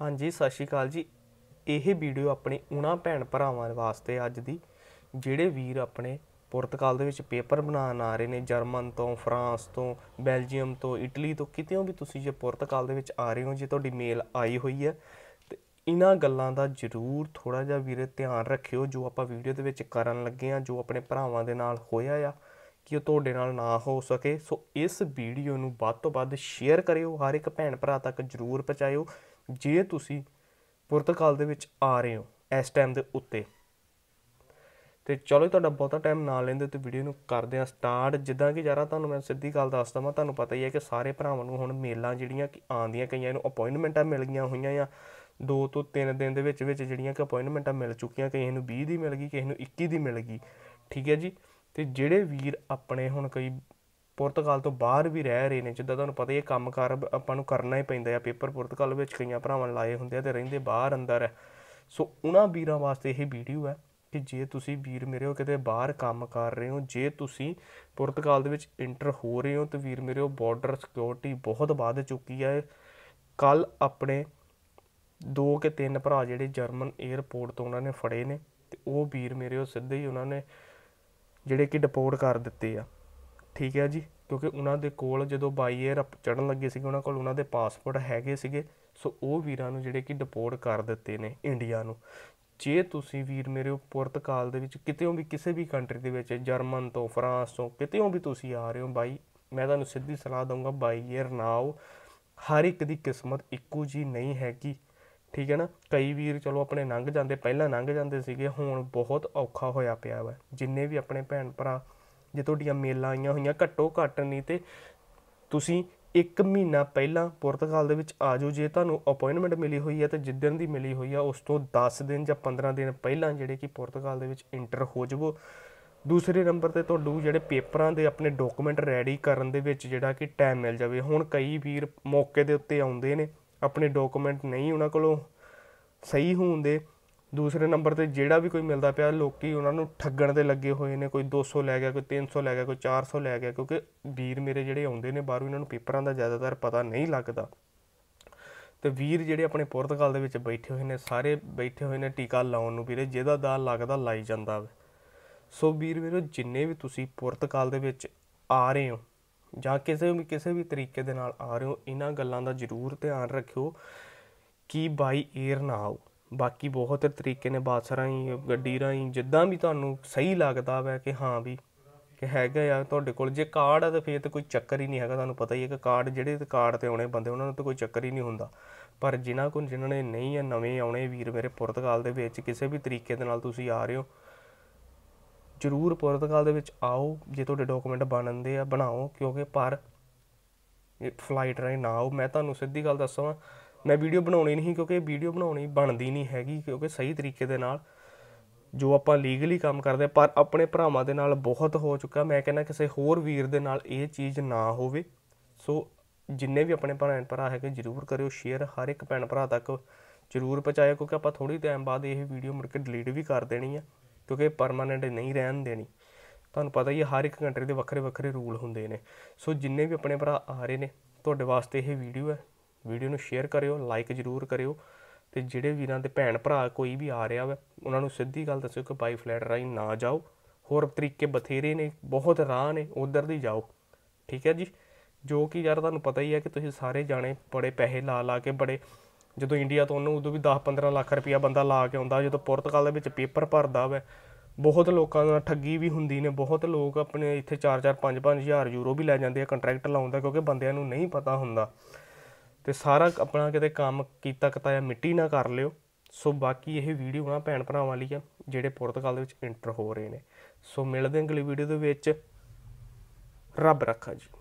ਹਾਂਜੀ ਸਤਿ ਸ਼੍ਰੀ ਅਕਾਲ ਜੀ ਇਹ ਵੀਡੀਓ ਆਪਣੇ ਉਹਨਾਂ ਭੈਣ ਭਰਾਵਾਂ ਵਾਸਤੇ ਅੱਜ ਦੀ ਜਿਹੜੇ ਵੀਰ ਆਪਣੇ ਪੁਰਤਗਾਲ ਦੇ ਵਿੱਚ ਪੇਪਰ ਬਣਾਉਣ ਆ ਰਹੇ ਨੇ ਜਰਮਨ ਤੋਂ ਫਰਾਂਸ ਤੋਂ ਬੈਲਜੀਅਮ ਤੋਂ ਇਟਲੀ ਤੋਂ ਕਿਤੇੋਂ ਵੀ ਤੁਸੀਂ ਜੇ ਪੁਰਤਗਾਲ ਦੇ ਵਿੱਚ ਆ ਰਹੇ ਹੋ ਜੇ ਤੁਹਾਡੀ ਮੇਲ ਆਈ ਹੋਈ ਹੈ ਤੇ ਇਹਨਾਂ ਗੱਲਾਂ ਦਾ ਜ਼ਰੂਰ ਥੋੜਾ ਜਿਹਾ ਵੀਰੇ ਧਿਆਨ ਰੱਖਿਓ ਜੋ ਆਪਾਂ ਵੀਡੀਓ ਦੇ ਵਿੱਚ ਕਰਨ ਲੱਗੇ ਆ ਜੋ ਆਪਣੇ ਭਰਾਵਾਂ ਦੇ ਨਾਲ ਹੋਇਆ ਆ ਕਿ ਉਹ ਤੁਹਾਡੇ ਨਾਲ ਨਾ ਹੋ ਸਕੇ ਸੋ ਇਸ ਵੀਡੀਓ ਨੂੰ ਵੱਧ ਤੋਂ ਵੱਧ ਸ਼ੇਅਰ ਕਰਿਓ ਹਰ ਇੱਕ ਭੈਣ ਭਰਾ ਤੱਕ ਜ਼ਰੂਰ ਪਹੁੰਚਾਇਓ ਜੇ ਤੁਸੀਂ ਪੁਰਤਗਾਲ ਦੇ ਵਿੱਚ ਆ ਰਹੇ ਹੋ ਇਸ ਟਾਈਮ ਦੇ ਉੱਤੇ ਤੇ ਚਲੋ ਤੁਹਾਡਾ ਬਹੁਤਾ ਟਾਈਮ ਨਾ ਲੈਂਦੇ ਤੇ ਵੀਡੀਓ ਨੂੰ ਕਰਦੇ ਆ ਸਟਾਰਟ ਜਿੱਦਾਂ ਕਿ ਯਾਰਾ ਤੁਹਾਨੂੰ ਮੈਂ ਸਿੱਧੀ ਗੱਲ ਦੱਸ ਦਵਾਂ ਤੁਹਾਨੂੰ ਪਤਾ ਹੀ ਹੈ ਕਿ ਸਾਰੇ ਭਰਾਵਾਂ ਨੂੰ ਹੁਣ ਮੇਲਾਂ ਜਿਹੜੀਆਂ ਕਿ ਆਉਂਦੀਆਂ ਕਈਆਂ ਨੂੰ ਅਪਾਇੰਟਮੈਂਟਾਂ ਮਿਲ ਗਈਆਂ ਹੋਈਆਂ ਆ ਦੋ ਤੋਂ ਤਿੰਨ ਦਿਨ ਦੇ ਵਿੱਚ ਵਿੱਚ ਜਿਹੜੀਆਂ ਕਿ ਅਪਾਇੰਟਮੈਂਟਾਂ ਮਿਲ ਚੁੱਕੀਆਂ ਕਈਆਂ ਨੂੰ 20 ਦੀ ਮਿਲ ਗਈ ਕਿਸੇ ਨੂੰ 21 ਦੀ ਮਿਲ ਗਈ ਠੀਕ ਹੈ ਜੀ ਤੇ ਜਿਹੜੇ ਵੀਰ ਆਪਣੇ ਹੁਣ ਕਈ ਪੁਰਤਗਾਲ ਤੋਂ ਬਾਹਰ ਵੀ ਰਹਿ ਰਹੇ ਨੇ ਜਿੱਦਾਂ ਤੁਹਾਨੂੰ ਪਤਾ ਹੀ ਇਹ ਕੰਮਕਾਰ ਆਪਾਂ ਨੂੰ ਕਰਨਾ ਹੀ ਪੈਂਦਾ ਹੈ ਪੇਪਰ ਪੁਰਤਗਾਲ ਵਿੱਚ ਕਈਆਂ ਭਰਾਵਾਂ ਲਾਏ ਹੁੰਦੇ ਆ ਤੇ ਰਹਿੰਦੇ ਬਾਹਰ ਅੰਦਰ ਹੈ ਸੋ ਉਹਨਾਂ ਵੀਰਾਂ ਵਾਸਤੇ ਇਹ ਵੀਡੀਓ ਹੈ ਕਿ ਜੇ ਤੁਸੀਂ ਵੀਰ ਮੇਰੇ ਹੋ ਕਿਤੇ ਬਾਹਰ ਕੰਮ ਕਰ ਰਹੇ ਹੋ ਜੇ ਤੁਸੀਂ ਪੁਰਤਗਾਲ ਦੇ ਵਿੱਚ ਇੰਟਰ ਹੋ ਰਹੇ ਹੋ ਤਾਂ ਵੀਰ ਮੇਰੇ ਹੋ ਬਾਰਡਰ ਸਿਕਿਉਰਿਟੀ ਬਹੁਤ ਵੱਧ ਚੁੱਕੀ ਹੈ ਕੱਲ ਆਪਣੇ ਦੋ ਕੇ ਤਿੰਨ ਭਰਾ ਜਿਹੜੇ ਜਰਮਨ 에ਅਰਪੋਰਟ ਤੋਂ ਉਹਨਾਂ ਨੇ ਫੜੇ ਨੇ ਤੇ ਉਹ ਵੀਰ ਮੇਰੇ ਉਹ ਸਿੱਧੇ ਹੀ ਉਹਨਾਂ ਨੇ ਜਿਹੜੇ ਕਿ ਡਿਪੋਰਟ ਕਰ ਦਿੱਤੇ ਆ ਠੀਕ ਹੈ ਜੀ ਕਿਉਂਕਿ ਉਹਨਾਂ ਦੇ ਕੋਲ ਜਦੋਂ ਬਾਈ 에ਅਰ ਚੜਨ ਲੱਗੇ ਸੀਗੇ ਉਹਨਾਂ ਕੋਲ ਉਹਨਾਂ ਦੇ ਪਾਸਪੋਰਟ ਹੈਗੇ ਸੀਗੇ ਸੋ ਉਹ ਵੀਰਾਂ ਨੂੰ ਜਿਹੜੇ ਕਿ ਡਿਪੋਰਟ ਕਰ ਦਿੱਤੇ ਨੇ ਇੰਡੀਆ ਨੂੰ ਜੇ ਤੁਸੀਂ ਵੀਰ ਮੇਰੇ ਪੁਰਤਗਾਲ ਦੇ ਵਿੱਚ ਕਿਤੇੋਂ ਵੀ ਕਿਸੇ ਵੀ ਕੰਟਰੀ ਦੇ ਵਿੱਚ ਜਰਮਨ ਤੋਂ ਫਰਾਂਸ ਤੋਂ ਕਿਤੇੋਂ ਵੀ ਤੁਸੀਂ ਆ ਰਹੇ ਹੋ ਬਾਈ ਮੈਂ ਤੁਹਾਨੂੰ ਸਿੱਧੀ ਸਲਾਹ ਦਊਂਗਾ ਬਾਈ 에ਅਰ ਨਾਓ ਹਰ ਇੱਕ ਦੀ ਕਿਸਮਤ ਇੱਕੋ ਜੀ ਨਹੀਂ ਹੈਗੀ ਠੀਕ ਹੈ ਨਾ ਕਈ ਵੀਰ ਚਲੋ ਆਪਣੇ ਲੰਘ ਜਾਂਦੇ ਪਹਿਲਾਂ ਲੰਘ ਜਾਂਦੇ ਸੀਗੇ ਹੁਣ ਬਹੁਤ ਔਖਾ ਹੋਇਆ ਪਿਆ ਵਾ ਜਿੰਨੇ ਵੀ ਆਪਣੇ ਭੈਣ ਭਰਾ ਜੇ ਤੁਹਾਡੀਆਂ ਮੇਲਾਂ ਆਈਆਂ ਹੋਈਆਂ ਘੱਟੋ ਘੱਟ ਨਹੀਂ ਤੇ ਤੁਸੀਂ ਇੱਕ ਮਹੀਨਾ ਪਹਿਲਾਂ ਪੁਰਤਗਾਲ ਦੇ ਵਿੱਚ ਆ ਜਾਓ ਜੇ ਤੁਹਾਨੂੰ ਅਪਾਇੰਟਮੈਂਟ ਮਿਲੀ ਹੋਈ ਹੈ ਤੇ ਜਿੱਦਣ ਦੀ ਮਿਲੀ ਹੋਈ ਹੈ ਉਸ ਤੋਂ 10 ਦਿਨ ਜਾਂ 15 ਦਿਨ ਪਹਿਲਾਂ ਜਿਹੜੇ ਕਿ ਪੁਰਤਗਾਲ ਦੇ ਵਿੱਚ ਇੰਟਰ ਹੋ ਜਾਵੋ ਦੂਸਰੇ ਨੰਬਰ ਤੇ ਤੁਹਾਨੂੰ ਜਿਹੜੇ ਪੇਪਰਾਂ ਦੇ ਆਪਣੇ ਡਾਕੂਮੈਂਟ ਰੈਡੀ ਕਰਨ ਦੇ ਵਿੱਚ ਜਿਹੜਾ ਕਿ ਟਾਈਮ ਮਿਲ ਜਾਵੇ ਹੁਣ ਕਈ ਵੀਰ ਮੌਕੇ ਦੇ ਉੱਤੇ ਆਉਂਦੇ ਨੇ ਆਪਣੇ ਡਾਕੂਮੈਂਟ ਨਹੀਂ ਉਹਨਾਂ ਕੋਲੋਂ ਸਹੀ ਹੁੰਦੇ ਦੂਸਰੇ ਨੰਬਰ ਤੇ ਜਿਹੜਾ ਵੀ ਕੋਈ ਮਿਲਦਾ ਪਿਆ ਲੋਕੀ ਉਹਨਾਂ ਨੂੰ ਠੱਗਣ ਦੇ ਲੱਗੇ ਹੋਏ ਨੇ ਕੋਈ 200 ਲੈ ਗਿਆ ਕੋਈ 300 ਲੈ ਗਿਆ ਕੋਈ 400 ਲੈ ਗਿਆ ਕਿਉਂਕਿ ਵੀਰ ਮੇਰੇ ਜਿਹੜੇ ਆਉਂਦੇ ਨੇ ਬਾਹਰੋਂ ਇਹਨਾਂ ਨੂੰ ਪੇਪਰਾਂ ਦਾ ਜ਼ਿਆਦਾਤਰ ਪਤਾ ਨਹੀਂ ਲੱਗਦਾ ਤੇ ਵੀਰ ਜਿਹੜੇ ਆਪਣੇ ਪੁਰਤਗਾਲ ਦੇ ਵਿੱਚ ਬੈਠੇ ਹੋਏ ਨੇ ਸਾਰੇ ਬੈਠੇ ਹੋਏ ਨੇ ਟੀਕਾ ਲਾਉਣ ਨੂੰ ਵੀਰੇ ਜਿਹਦਾ ਦਾ ਲੱਗਦਾ ਲਾਈ ਜਾਂਦਾ ਵੇ ਸੋ ਵੀਰ ਵੀਰੋ ਜਿੰਨੇ ਵੀ ਤੁਸੀਂ ਪੁਰਤਗਾਲ ਦੇ ਵਿੱਚ ਆ ਰਹੇ ਹੋ ਜਾਂ ਕਿਸੇ ਵੀ ਕਿਸੇ ਵੀ ਤਰੀਕੇ ਦੇ ਨਾਲ ਆ ਰਹੇ ਹੋ ਇਹਨਾਂ ਗੱਲਾਂ ਦਾ ਜ਼ਰੂਰ ਧਿਆਨ ਰੱਖਿਓ ਕਿ ਬਾਈ 에ਅਰ ਨਾ ਆਓ ਬਾਕੀ ਬਹੁਤ ਤਰੀਕੇ ਨੇ ਬੱਸ ਹੀ ਗੱਡੀ ਰਾਈ ਜਿੱਦਾਂ ਵੀ ਤੁਹਾਨੂੰ ਸਹੀ ਲੱਗਦਾ ਵੈ ਕਿ ਹਾਂ ਵੀ ਕਿ ਹੈਗਾ ਯਾਰ ਤੁਹਾਡੇ ਕੋਲ ਜੇ ਕਾਰਡ ਆ ਤਾਂ ਫੇਰ ਤਾਂ ਕੋਈ ਚੱਕਰ ਹੀ ਨਹੀਂ ਹੈਗਾ ਤੁਹਾਨੂੰ ਪਤਾ ਹੀ ਹੈ ਕਿ ਕਾਰਡ ਜਿਹੜੇ ਕਾਰਡ ਤੇ ਆਉਣੇ ਬੰਦੇ ਉਹਨਾਂ ਨੂੰ ਤਾਂ ਕੋਈ ਚੱਕਰ ਹੀ ਨਹੀਂ ਹੁੰਦਾ ਪਰ ਜਿਨ੍ਹਾਂ ਕੋਲ ਜਿਨ੍ਹਾਂ ਨੇ ਨਹੀਂ ਆ ਨਵੇਂ ਆਉਣੇ ਵੀਰ ਮੇਰੇ ਪੁਰਤਗਾਲ ਦੇ ਵਿੱਚ ਕਿਸੇ ਵੀ ਤਰੀਕੇ ਦੇ ਨਾਲ ਤੁਸੀਂ ਆ ਰਹੇ ਹੋ ਜ਼ਰੂਰ ਪੁਰਤਗਾਲ ਦੇ ਵਿੱਚ ਆਓ ਜੇ ਤੁਹਾਡੇ ਡਾਕੂਮੈਂਟ ਬਣਨਦੇ ਆ ਬਣਾਓ ਕਿਉਂਕਿ ਪਰ ਇਹ ਫਲਾਈਟ ਰਾਈ ਨਾ ਆਓ ਮੈਂ ਤੁਹਾਨੂੰ ਸਿੱਧੀ ਗੱਲ ਦੱਸਾਂ ਮੈਂ ਵੀਡੀਓ ਬਣਾਉਣੀ ਨਹੀਂ ਕਿਉਂਕਿ ਵੀਡੀਓ ਬਣਾਉਣੀ ਬਣਦੀ ਨਹੀਂ ਹੈਗੀ ਕਿਉਂਕਿ ਸਹੀ ਤਰੀਕੇ ਦੇ ਨਾਲ ਜੋ ਆਪਾਂ ਲੀਗਲੀ ਕੰਮ ਕਰਦੇ ਆ ਪਰ ਆਪਣੇ ਭਰਾਵਾਂ ਦੇ ਨਾਲ ਬਹੁਤ ਹੋ ਚੁੱਕਾ ਮੈਂ ਕਹਿੰਦਾ ਕਿਸੇ ਹੋਰ ਵੀਰ ਦੇ ਨਾਲ ਇਹ ਚੀਜ਼ ਨਾ ਹੋਵੇ ਸੋ ਜਿੰਨੇ ਵੀ ਆਪਣੇ ਭੈਣ ਭਰਾ ਹੈਗੇ ਜਰੂਰ ਕਰਿਓ ਸ਼ੇਅਰ ਹਰ ਇੱਕ ਭੈਣ ਭਰਾ ਤੱਕ ਜਰੂਰ ਪਹੁੰਚਾਇਆ ਕਿਉਂਕਿ ਆਪਾਂ ਥੋੜੀ ਟਾਈਮ ਬਾਅਦ ਇਹ ਵੀਡੀਓ ਮੁੜ ਕੇ ਡਿਲੀਟ ਵੀ ਕਰ ਦੇਣੀ ਆ ਕਿਉਂਕਿ ਪਰਮਾਨੈਂਟ ਨਹੀਂ ਰਹਿਣ ਦੇਣੀ ਤੁਹਾਨੂੰ ਪਤਾ ਹੀ ਹੈ ਹਰ ਇੱਕ ਕੰਟਰੀ ਦੇ ਵੱਖਰੇ ਵੱਖਰੇ ਰੂਲ ਹੁੰਦੇ ਨੇ ਸੋ ਜਿੰਨੇ ਵੀ ਆਪਣੇ ਭਰਾ ਆ ਰਹੇ ਨੇ ਤੁਹਾਡੇ ਵਾਸਤੇ ਇਹ ਵੀਡੀਓ ਹੈ ਵੀਡੀਓ ਨੂੰ ਸ਼ੇਅਰ ਕਰਿਓ ਲਾਈਕ ਜ਼ਰੂਰ ਕਰਿਓ ਤੇ ਜਿਹੜੇ ਵੀਰਾਂ ਦੇ ਭੈਣ ਭਰਾ ਕੋਈ ਵੀ ਆ ਰਿਹਾ ਵਾ ਉਹਨਾਂ ਨੂੰ ਸਿੱਧੀ ਗੱਲ ਦੱਸਿਓ ਕਿ ਬਾਈ ਫਲੈਟ ਰਾਈ ਨਾ ਜਾਓ ਹੋਰ ਤਰੀਕੇ ਬਥੇਰੇ ਨੇ ਬਹੁਤ ਰਾਹ ਨੇ ਉਧਰ ਦੀ ਜਾਓ ਠੀਕ ਹੈ ਜੀ ਜੋ ਕਿ ਯਾਰ ਤੁਹਾਨੂੰ ਪਤਾ ਹੀ ਹੈ ਕਿ ਤੁਸੀਂ ਸਾਰੇ ਜਾਣੇ ਬੜੇ ਪੈਸੇ ਲਾ ਲਾ ਕੇ ਬੜੇ ਜਦੋਂ ਇੰਡੀਆ ਤੋਂ ਉਹਨੂੰ ਉਦੋਂ ਵੀ 10-15 ਲੱਖ ਰੁਪਇਆ ਬੰਦਾ ਲਾ ਕੇ ਆਉਂਦਾ ਜਦੋਂ ਪੁਰਤਗਾਲ ਦੇ ਵਿੱਚ ਪੇਪਰ ਭਰਦਾ ਵੈ ਬਹੁਤ ਲੋਕਾਂ ਨਾਲ ਠੱਗੀ ਵੀ ਹੁੰਦੀ ਨੇ ਬਹੁਤ ਲੋਕ ਆਪਣੇ ਇੱਥੇ 4-4 5-5 ਹਜ਼ਾਰ ਯੂਰੋ ਵੀ ਲੈ ਜਾਂਦੇ ਆ ਕੰਟਰੈਕਟ ਲਾਉਂਦਾ ਕਿਉਂਕਿ ਬੰਦਿਆਂ ਨੂੰ ਨਹੀਂ ਪਤਾ ਹੁੰਦਾ ਤੇ ਸਾਰਾ ਆਪਣਾ ਕਿਤੇ ਕੰਮ ਕੀਤਾ ਕਤਾਇਆ ਮਿੱਟੀ ਨਾ ਕਰ ਲਿਓ ਸੋ ਬਾਕੀ ਇਹ ਵੀਡੀਓ ਨਾ ਭੈਣ ਭਰਾਵਾਂ ਲਈ ਆ ਜਿਹੜੇ ਪੁਰਤਗਾਲ ਦੇ ਵਿੱਚ ਇੰਟਰ ਹੋ ਰਹੇ ਨੇ ਸੋ ਮਿਲਦੇ ਹਾਂ ਅਗਲੀ ਵੀਡੀਓ ਦੇ ਵਿੱਚ ਰੱਬ ਰੱਖਾ ਜੀ